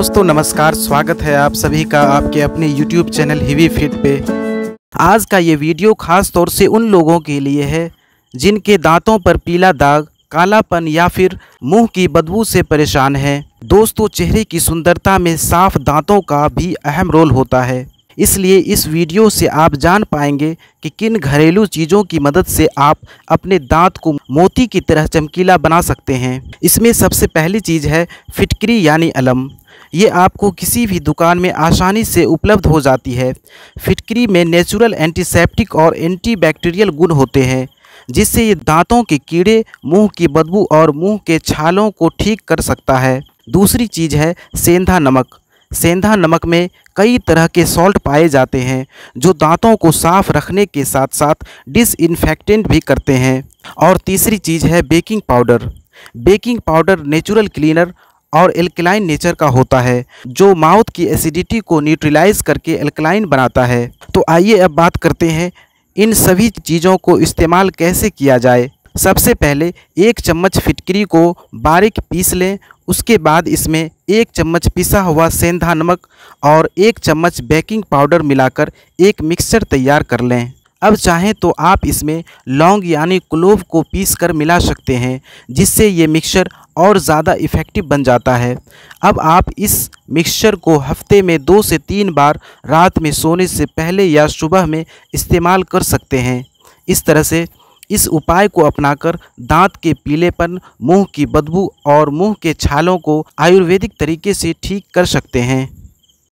दोस्तों नमस्कार स्वागत है आप सभी का आपके अपने YouTube चैनल हिवी फिट पे आज का ये वीडियो खास तौर से उन लोगों के लिए है जिनके दांतों पर पीला दाग कालापन या फिर मुंह की बदबू से परेशान हैं दोस्तों चेहरे की सुंदरता में साफ दांतों का भी अहम रोल होता है इसलिए इस वीडियो से आप जान पाएंगे कि किन घरेलू चीज़ों की मदद से आप अपने दांत को मोती की तरह चमकीला बना सकते हैं इसमें सबसे पहली चीज़ है फिटकरी यानी अलम ये आपको किसी भी दुकान में आसानी से उपलब्ध हो जाती है फिटकरी में नेचुरल एंटीसेप्टिक और एंटीबैक्टीरियल गुण होते हैं जिससे ये दांतों के कीड़े मुंह की बदबू और मुंह के छालों को ठीक कर सकता है दूसरी चीज़ है सेंधा नमक सेंधा नमक में कई तरह के सॉल्ट पाए जाते हैं जो दांतों को साफ रखने के साथ साथ डिसइनफेक्टेंट भी करते हैं और तीसरी चीज़ है baking powder baking powder natural cleaner और एल्कलाइन नेचर का होता है जो माउथ की एसिडिटी को न्यूट्रलाइज करके एल्कलाइन बनाता है तो आइए अब बात करते हैं इन सभी चीज़ों को इस्तेमाल कैसे किया जाए सबसे पहले एक चम्मच फिटकरी को बारीक पीस लें उसके बाद इसमें एक चम्मच पिसा हुआ सेंधा नमक और एक चम्मच बेकिंग पाउडर मिलाकर एक मिक्सचर तैयार कर लें अब चाहें तो आप इसमें लौंग यानी क्लोव को पीस कर मिला सकते हैं जिससे ये मिक्सचर और ज़्यादा इफ़ेक्टिव बन जाता है अब आप इस मिक्सचर को हफ्ते में दो से तीन बार रात में सोने से पहले या सुबह में इस्तेमाल कर सकते हैं इस तरह से इस उपाय को अपनाकर दांत के पीलेपन मुंह की बदबू और मुंह के छालों को आयुर्वेदिक तरीके से ठीक कर सकते हैं